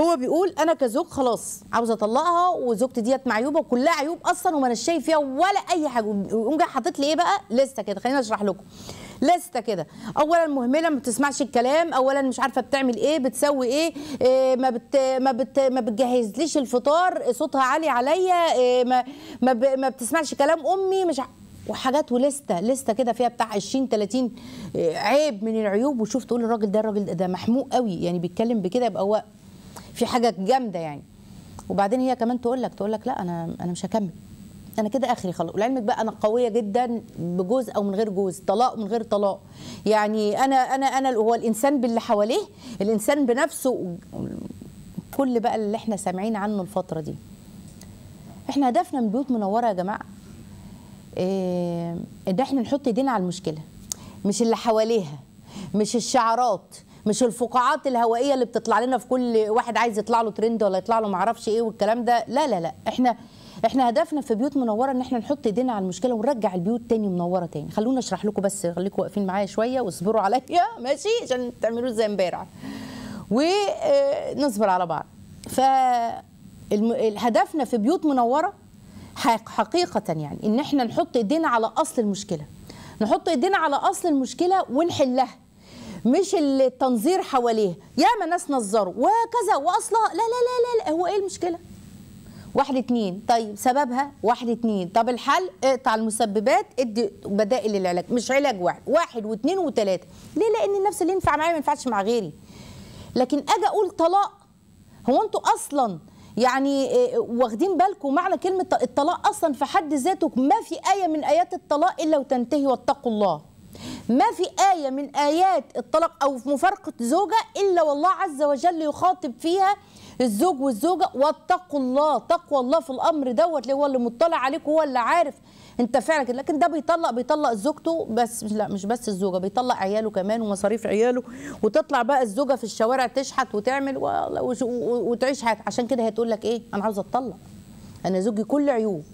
هو بيقول انا كزوج خلاص عاوز اطلقها وزوجتي ديت معيوبه وكلها عيوب اصلا وما انا شايف فيها ولا اي حاجه ويقوم جاي حاطط لي ايه بقى لسته كده خليني اشرح لكم لسته كده اولا مهمله ما بتسمعش الكلام اولا مش عارفه بتعمل ايه بتسوي ايه, إيه ما بت ما بت ما بتجهزليش الفطار صوتها عالي عليا إيه ما ما, ب... ما بتسمعش كلام امي مش ع... وحاجات ولسته لسته كده فيها بتاع 20 30 آه، عيب من العيوب وشوف تقول الراجل ده الراجل ده محموق قوي يعني بيتكلم بكده يبقى هو في حاجه جامده يعني وبعدين هي كمان تقول لك تقول لك لا انا انا مش هكمل انا كده اخري خلاص ولعلمك بقى انا قويه جدا بجوز او من غير جوز طلاق من غير طلاق يعني انا انا انا هو الانسان باللي حواليه الانسان بنفسه كل بقى اللي احنا سامعين عنه الفتره دي احنا هدفنا من بيوت منوره يا جماعه آه، ان احنا نحط ايدينا على المشكله مش اللي حواليها مش الشعارات مش الفقاعات الهوائيه اللي بتطلع لنا في كل واحد عايز يطلع له ترند ولا يطلع له معرفش ايه والكلام ده لا لا لا احنا احنا هدفنا في بيوت منوره ان احنا نحط ايدينا على المشكله ونرجع البيوت تاني منوره تاني خلونا اشرح لكم بس خليكم واقفين معايا شويه واصبروا عليا ماشي عشان تعملوا زي امبارح ونصبر آه، على بعض ف هدفنا في بيوت منوره حقيقه يعني ان احنا نحط ايدينا على اصل المشكله نحط ايدينا على اصل المشكله ونحلها مش التنظير حواليها ياما ناس نظروا وكذا واصلها لا لا لا لا, لا هو ايه المشكله واحد اتنين طيب سببها واحد اتنين طب الحل اقطع المسببات ادي بدائل للعلاج مش علاج واحد واحد واتنين وتلاته ليه لان النفس اللي ينفع معايا ما ينفعش مع غيري لكن اجي اقول طلاق هو انتوا اصلا يعني آه، واخدين بالكم معنى كلمه الطلاق اصلا في حد ذاته ما في ايه من ايات الطلاق الا وتنتهي واتقوا الله ما في آية من آيات الطلاق أو مفارقة زوجة إلا والله عز وجل يخاطب فيها الزوج والزوجة واتقوا الله تقوى الله في الأمر دوت اللي هو اللي مطلع عليك هو اللي عارف أنت فعلا كده لكن ده بيطلق بيطلق زوجته بس لا مش بس الزوجة بيطلق عياله كمان ومصاريف عياله وتطلع بقى الزوجة في الشوارع تشحت وتعمل وتعيش حياتها عشان كده هي تقول لك إيه أنا عاوزة أتطلق أنا زوجي كل عيوب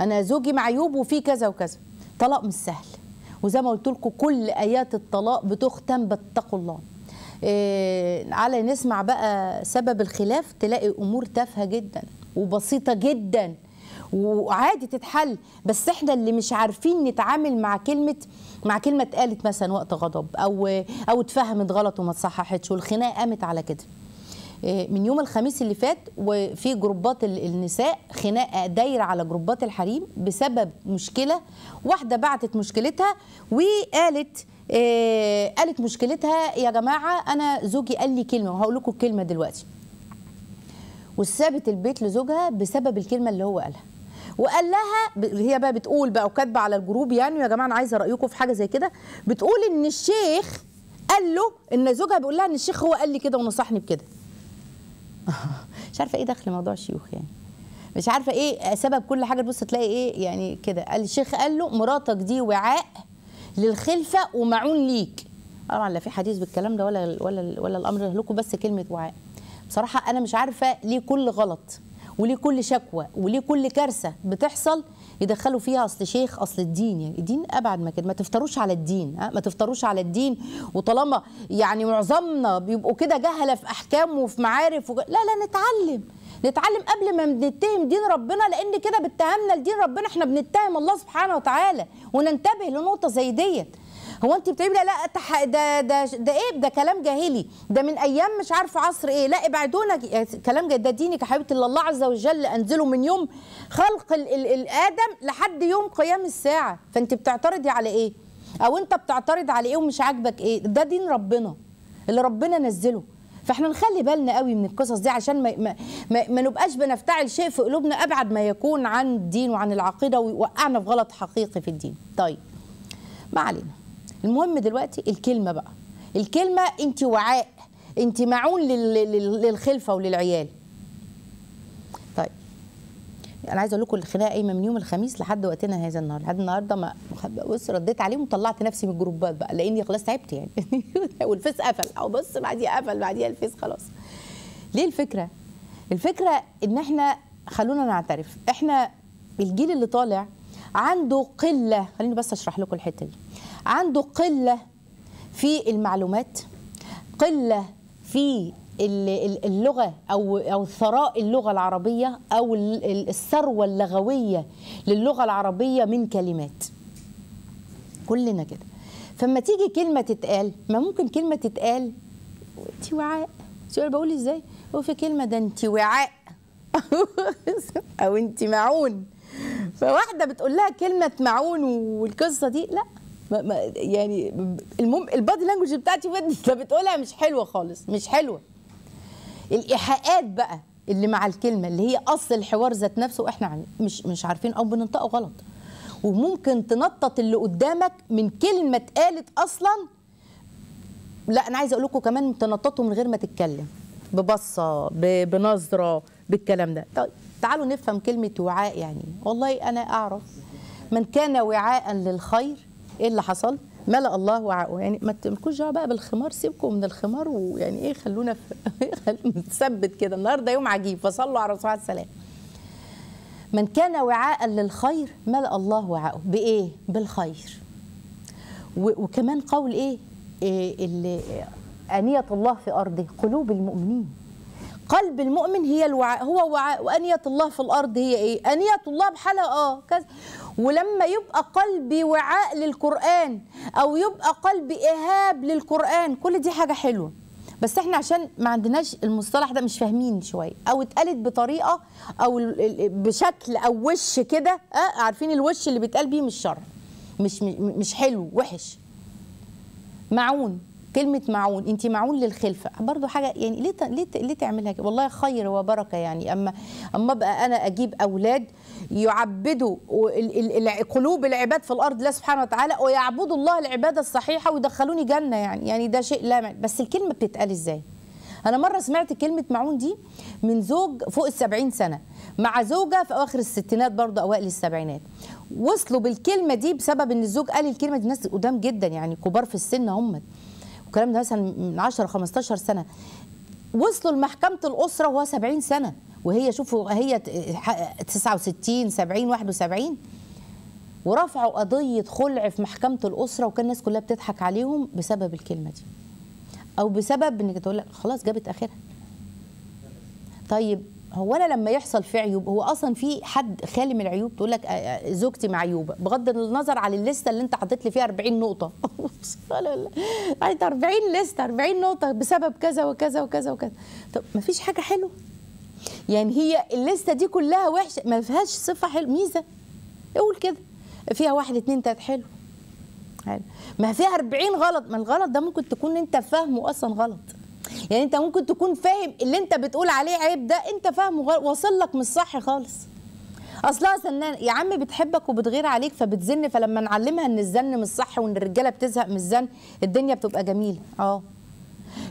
أنا زوجي معيوب وفي كذا وكذا طلاق مش سهل وزي ما قلت لكم كل ايات الطلاق بتختم باتقوا الله إيه على نسمع بقى سبب الخلاف تلاقي امور تافهه جدا وبسيطه جدا وعادي تتحل بس احنا اللي مش عارفين نتعامل مع كلمه مع كلمه اتقالت مثلا وقت غضب او او اتفهمت غلط وما اتصححتش والخناقه قامت على كده آه، من يوم الخميس اللي فات وفي جروبات النساء خناقه دايره على جروبات الحريم بسبب مشكله واحده بعتت مشكلتها وقالت آه، قالت مشكلتها يا جماعه انا زوجي قال لي كلمه وهقول لكم الكلمه دلوقتي وسابت البيت لزوجها بسبب الكلمه اللي هو قالها وقال لها هي بقى بتقول بقى وكاتبه على الجروب يعني يا جماعه انا عايزه رايكم في حاجه زي كده بتقول ان الشيخ قال له ان زوجها بيقول لها ان الشيخ هو قال لي كده ونصحني بكده مش عارفه ايه دخل موضوع الشيوخ يعني مش عارفه ايه سبب كل حاجه تبص تلاقي ايه يعني كده قال الشيخ قال له مراتك دي وعاء للخلفه ومعون ليك طبعا لا في حديث بالكلام ده ولا ولا ولا الامر لكم بس كلمه وعاء بصراحه انا مش عارفه ليه كل غلط وليه كل شكوى وليه كل كارثه بتحصل يدخلوا فيها اصل شيخ اصل الدين يعني الدين ابعد ما كده ما تفتروش على الدين ما تفتروش على الدين وطالما يعني معظمنا بيبقوا كده جهله في احكام وفي معارف وج... لا لا نتعلم نتعلم قبل ما نتهم دين ربنا لان كده باتهامنا لدين ربنا احنا بنتهم الله سبحانه وتعالى وننتبه لنقطه زي ديت هو انت بتقولي لا ده ده ده ايه ده كلام جاهلي ده من ايام مش عارفه عصر ايه لا ابعدونا يعني كلام ده دينك يا حبيبتي الله عز وجل انزله من يوم خلق الادم لحد يوم قيام الساعه فانت بتعترضي على ايه او انت بتعترض على ايه ومش عاجبك ايه ده دين ربنا اللي ربنا نزله فاحنا نخلي بالنا قوي من القصص دي عشان ما, ما, ما, ما نبقاش بنفتعل شيء في قلوبنا ابعد ما يكون عن الدين وعن العقيده ويوقعنا في غلط حقيقي في الدين طيب ما علينا المهم دلوقتي الكلمه بقى الكلمه انت وعاء انت معون للخلفه وللعيال طيب انا عايزه اقول لكم الخناقه قايمه من يوم الخميس لحد وقتنا هذا النهار لحد النهارده ما بص رديت عليهم وطلعت نفسي من الجروبات بقى لاني خلاص تعبت يعني والفيس قفل او بص بعديها قفل بعديها الفيس خلاص ليه الفكره الفكره ان احنا خلونا نعترف احنا الجيل اللي طالع عنده قله خليني بس اشرح لكم الحته دي عنده قله في المعلومات قله في اللغه او او ثراء اللغه العربيه او الثروه اللغويه للغه العربيه من كلمات كلنا كده فما تيجي كلمه تتقال ما ممكن كلمه تتقال انت وعاء سؤال بقول ازاي هو في كلمه ده انت وعاء او انت معون فواحده بتقول لها كلمه معون والقصه دي لا ما ما يعني المهم البادي لانجوج بتاعتي انت بتقولها مش حلوه خالص مش حلوه الايحاءات بقى اللي مع الكلمه اللي هي اصل الحوار ذات نفسه احنا مش مش عارفين او بننطقه غلط وممكن تنطط اللي قدامك من كلمه اتقالت اصلا لا انا عايزه اقول لكم كمان تنططوا من غير ما تتكلم ببصه بنظره بالكلام ده طيب تعالوا نفهم كلمه وعاء يعني والله انا اعرف من كان وعاء للخير ايه اللي حصل ملا الله وعاءه يعني ما تملكوش دعوه بقى بالخمار سيبكم من الخمار ويعني إيه, ايه خلونا نثبت كده النهارده يوم عجيب فصلوا على الرسول عليه السلام من كان وعاء للخير ملا الله وعاءه بايه بالخير وكمان قول ايه, إيه اللي انيه الله في ارضه قلوب المؤمنين قلب المؤمن هي الوعاء هو وعاء وانيه الله في الارض هي ايه انيه الله بحالها اه كذا ولما يبقى قلبي وعاء للقران او يبقى قلبي اهاب للقران كل دي حاجه حلوه بس احنا عشان ما عندناش المصطلح ده مش فاهمين شويه او اتقالت بطريقه او بشكل او وش كده اه عارفين الوش اللي بيتقال بيه مش شر مش مش حلو وحش معون كلمه معون انت معون للخلفه برضو حاجه يعني ليه ليه ليه تعملها كده والله خير وبركه يعني اما اما بقى انا اجيب اولاد يعبدوا قلوب العباد في الارض لا سبحانه وتعالى ويعبدوا الله العباده الصحيحه ويدخلوني جنه يعني يعني ده شيء لا بس الكلمه بتتقال ازاي انا مره سمعت كلمه معون دي من زوج فوق السبعين سنه مع زوجة في أواخر الستينات برضه أوائل السبعينات وصلوا بالكلمة دي بسبب إن الزوج قال الكلمة دي ناس قدام جدا يعني كبار في السن هم والكلام ده مثلا من 10 15 سنه وصلوا لمحكمه الاسره وهو 70 سنه وهي شوفوا هي 69 70 71 ورفعوا قضيه خلع في محكمه الاسره وكان الناس كلها بتضحك عليهم بسبب الكلمه دي او بسبب انك تقول لك خلاص جابت اخرها طيب هو انا لما يحصل في عيوب هو اصلا في حد خالي من العيوب تقول لك آه، آه، زوجتي معيوبه بغض النظر عن الليسته اللي انت حاطط لي فيها 40 نقطه لا 40 لسته 40 نقطه بسبب كذا وكذا وكذا وكذا طب ما فيش حاجه حلوه يعني هي الليسته دي كلها وحشه ما فيهاش صفه حلوه ميزه اقول كده فيها واحد اتنين تلاته حلو ما فيها 40 غلط ما الغلط ده ممكن تكون انت فاهمه اصلا غلط يعني انت ممكن تكون فاهم اللي انت بتقول عليه عيب ده انت فاهمه واصل لك مش صح خالص اصلها زنان يا عم بتحبك وبتغير عليك فبتزن فلما نعلمها ان الزن مش صح وان الرجاله بتزهق من الزن الدنيا بتبقى جميله اه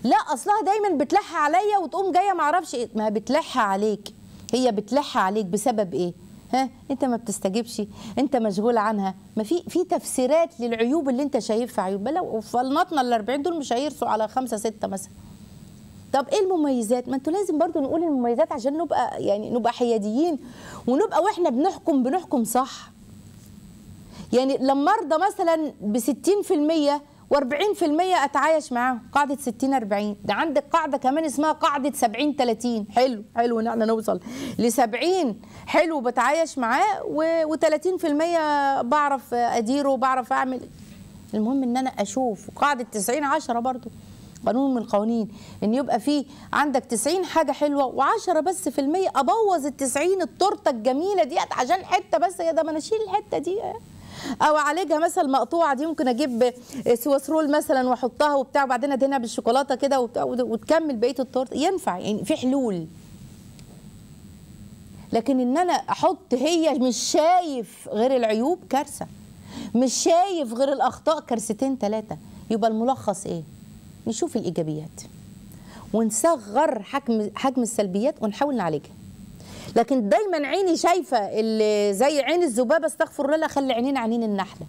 لا اصلها دايما بتلح عليا وتقوم جايه ما اعرفش ايه ما بتلح عليك هي بتلح عليك بسبب ايه ها انت ما بتستجبش انت مشغول عنها ما في في تفسيرات للعيوب اللي انت شايفها عيوب بلا وفلنطنا ال 40 دول مش هيرسوا على خمسة ستة مثلا طب ايه المميزات ما انتوا لازم برضو نقول المميزات عشان نبقى يعني نبقى حياديين ونبقى واحنا بنحكم بنحكم صح يعني لما ارضى مثلا ب 60% و40% اتعايش معاهم قاعده 60 40 ده عندك قاعده كمان اسمها قاعده 70 30 حلو حلو ان احنا نوصل ل 70 حلو بتعايش معاه و30% بعرف اديره وبعرف اعمل المهم ان انا اشوف قاعده 90 10 برضه قانون من القوانين ان يبقى فيه عندك 90 حاجه حلوه و10 بس في المية ابوظ ال 90 التورته الجميله ديت عشان حته بس يا ده ما انا اشيل الحته دي او اعالجها مثلا مقطوعه دي ممكن اجيب سواسرول مثلا واحطها وبتاع وبعدين ادهنها بالشوكولاته كده وتكمل بقيه التورته ينفع يعني في حلول لكن ان انا احط هي مش شايف غير العيوب كارثه مش شايف غير الاخطاء كارثتين ثلاثه يبقى الملخص ايه نشوف الايجابيات ونصغر حجم حجم السلبيات ونحاول نعالجها لكن دايما عيني شايفه اللي زي عين الذبابه استغفر الله خلي عينينا عينين النحله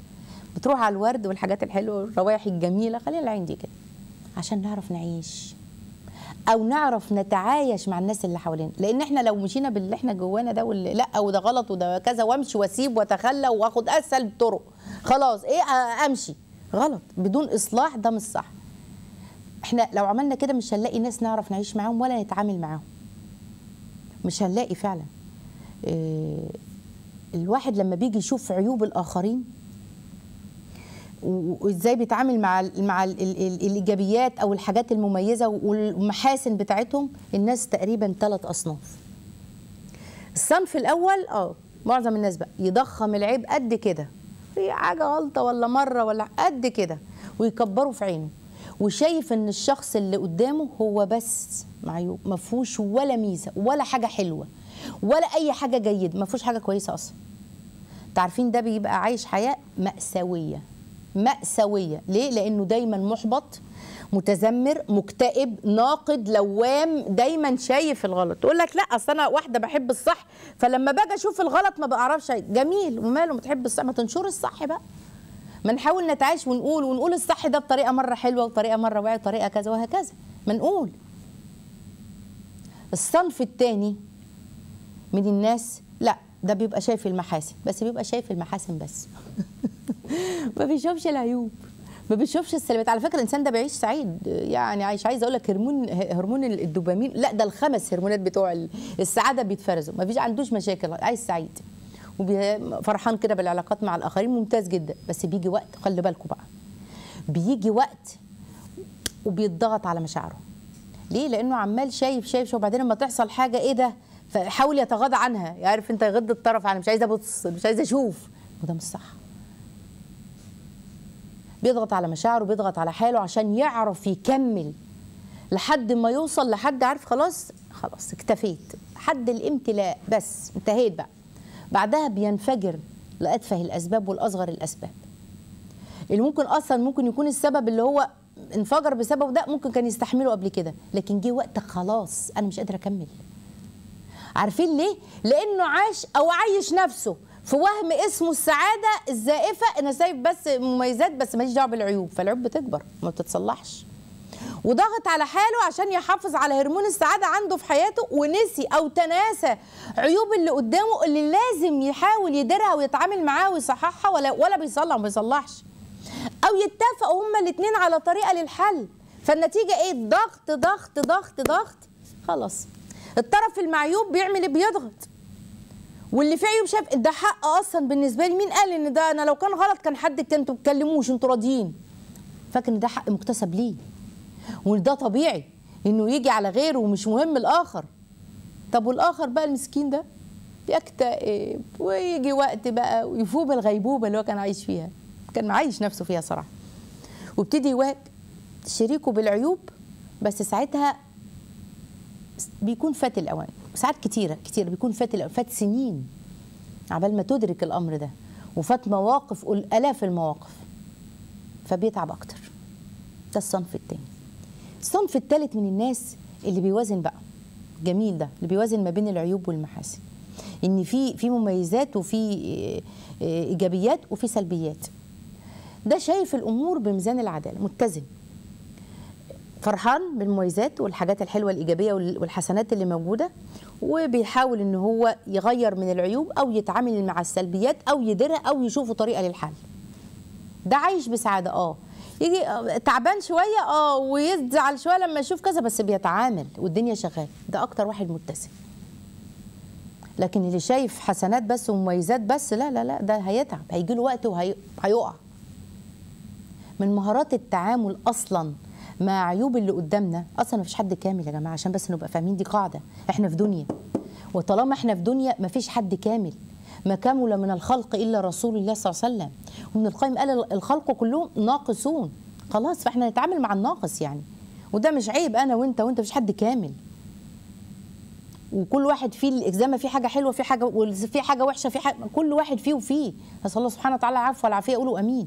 بتروح على الورد والحاجات الحلوه والروائح الجميله خلي العين دي كده عشان نعرف نعيش او نعرف نتعايش مع الناس اللي حوالينا لان احنا لو مشينا باللي احنا جوانا ده واللي لا وده غلط وده كذا وامشي واسيب واتخلى واخد اسهل طرق خلاص ايه امشي غلط بدون اصلاح ده مش صح احنا لو عملنا كده مش هنلاقي ناس نعرف نعيش معاهم ولا نتعامل معاهم مش هنلاقي فعلا آه، الواحد لما بيجي يشوف عيوب الاخرين وازاي بيتعامل مع مع الايجابيات او الحاجات المميزه والمحاسن بتاعتهم الناس تقريبا ثلاث اصناف الصنف الاول اه معظم الناس بقى يضخم العيب قد كده في حاجه غلطه ولا مره ولا قد كده ويكبروا في عينه وشايف ان الشخص اللي قدامه هو بس معيوب ما فيهوش ولا ميزه ولا حاجه حلوه ولا اي حاجه جيد ما فيهوش حاجه كويسه اصلا تعرفين ده بيبقى عايش حياه ماساويه ماساويه ليه لانه دايما محبط متذمر مكتئب ناقد لوام دايما شايف الغلط تقول لك لا اصل انا واحده بحب الصح فلما باجي اشوف الغلط ما بعرفش جميل وماله ما تحب الصح ما تنشر الصح بقى ما نحاول نتعايش ونقول ونقول الصح ده بطريقه مره حلوه وطريقه مره واعيه وطريقه كذا وهكذا ما نقول الصنف الثاني من الناس لا ده بيبقى شايف المحاسن بس بيبقى شايف المحاسن بس ما بيشوفش العيوب ما بيشوفش السلبيات على فكره الانسان ده بيعيش سعيد يعني عايش عايز اقول لك هرمون هرمون الدوبامين لا ده الخمس هرمونات بتوع السعاده بيتفرزوا ما فيش عندوش مشاكل عايش سعيد وفرحان كده بالعلاقات مع الاخرين ممتاز جدا بس بيجي وقت خلي بالكم بقى بيجي وقت وبيتضغط على مشاعره ليه لانه عمال شايف شايف وبعدين لما تحصل حاجه ايه ده فحاول يتغاضى عنها يعرف انت يغض الطرف عنها مش عايز ابص مش عايز اشوف وده مش صح بيضغط على مشاعره بيضغط على حاله عشان يعرف يكمل لحد ما يوصل لحد عارف خلاص خلاص اكتفيت حد الامتلاء بس انتهيت بقى بعدها بينفجر لأتفه الأسباب والأصغر الأسباب اللي ممكن أصلا ممكن يكون السبب اللي هو انفجر بسبب ده ممكن كان يستحمله قبل كده لكن جه وقت خلاص أنا مش قادر أكمل عارفين ليه؟ لأنه عاش أو عايش نفسه في وهم اسمه السعادة الزائفة أنا سايب بس مميزات بس ماليش دعوة بالعيوب فالعيوب بتكبر ما بتتصلحش وضغط على حاله عشان يحافظ على هرمون السعاده عنده في حياته ونسي او تناسى عيوب اللي قدامه اللي لازم يحاول يديرها ويتعامل معاها ويصححها ولا ولا بيصلح ما بيصلحش او يتفقوا هما الاثنين على طريقه للحل فالنتيجه ايه ضغط ضغط ضغط ضغط خلاص الطرف المعيوب بيعمل ايه بيضغط واللي فيه عيوب شاف ده حق اصلا بالنسبه لي مين قال ان ده انا لو كان غلط كان حد كنتوا بتكلموش انتوا راضيين فاكر ان ده حق مكتسب ليه وده طبيعي انه يجي على غيره ومش مهم الاخر طب والاخر بقى المسكين ده يكتئب ويجي وقت بقى ويفوق الغيبوبه اللي هو كان عايش فيها كان عايش نفسه فيها صراحه وابتدي يواجه شريكه بالعيوب بس ساعتها بيكون فات الاوان ساعات كتيره كتيره بيكون فات الأوان. فات سنين عبال ما تدرك الامر ده وفات مواقف الاف المواقف فبيتعب اكتر ده الصنف التاني الصنف الثالث من الناس اللي بيوازن بقى جميل ده اللي بيوازن ما بين العيوب والمحاسن ان في في مميزات وفي آه، آه، ايجابيات وفي سلبيات ده شايف الامور بميزان العداله متزن فرحان بالمميزات والحاجات الحلوه الايجابيه والحسنات اللي موجوده وبيحاول ان هو يغير من العيوب او يتعامل مع السلبيات او يديرها او يشوفوا طريقه للحل ده عايش بسعاده اه يجي آه، تعبان شويه اه ويزعل شويه لما يشوف كذا بس بيتعامل والدنيا شغاله ده اكتر واحد متسم لكن اللي شايف حسنات بس ومميزات بس لا لا لا ده هيتعب هيجي له وقت وهيقع من مهارات التعامل اصلا مع عيوب اللي قدامنا اصلا مفيش حد كامل يا جماعه عشان بس نبقى فاهمين دي قاعده احنا في دنيا وطالما احنا في دنيا مفيش حد كامل ما كمل من الخلق إلا رسول الله صلى الله عليه وسلم وابن القيم قال الخلق كلهم ناقصون خلاص فإحنا نتعامل مع الناقص يعني وده مش عيب أنا وأنت وأنت مش حد كامل وكل واحد فيه زي ما في حاجه حلوه في حاجه في حاجه وحشه في حاجة كل واحد فيه وفيه نسال الله سبحانه وتعالى العفو والعافيه قولوا امين